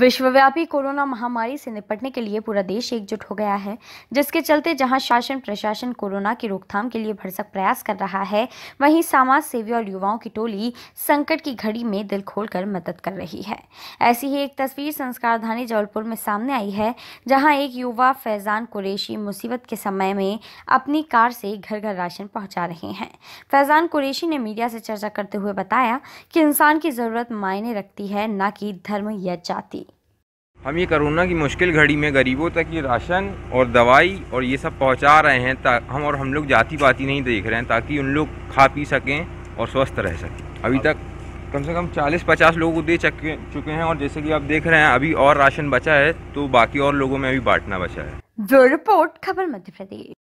विश्वव्यापी कोरोना महामारी से निपटने के लिए पूरा देश एकजुट हो गया है जिसके चलते जहां शासन प्रशासन कोरोना की रोकथाम के लिए भरसक प्रयास कर रहा है वहीं समाज सेवी और युवाओं की टोली संकट की घड़ी में दिल खोलकर मदद कर रही है ऐसी ही एक तस्वीर संस्कारधानी जबलपुर में सामने आई है जहाँ एक युवा फैजान कुरेशी मुसीबत के समय में अपनी कार से घर घर राशन पहुँचा रहे हैं फैजान कुरेशी ने मीडिया से चर्चा करते हुए बताया कि इंसान की ज़रूरत मायने रखती है न कि धर्म या जाति हम ये कोरोना की मुश्किल घड़ी में गरीबों तक ये राशन और दवाई और ये सब पहुंचा रहे हैं हम और हम लोग जाति पाती नहीं देख रहे हैं ताकि उन लोग खा पी सकें और स्वस्थ रह सकें अभी तक कम से कम 40-50 लोगों को दे चुके चुके हैं और जैसे कि आप देख रहे हैं अभी और राशन बचा है तो बाकी और लोगों में अभी बांटना बचा है जो रिपोर्ट खबर मध्य प्रदेश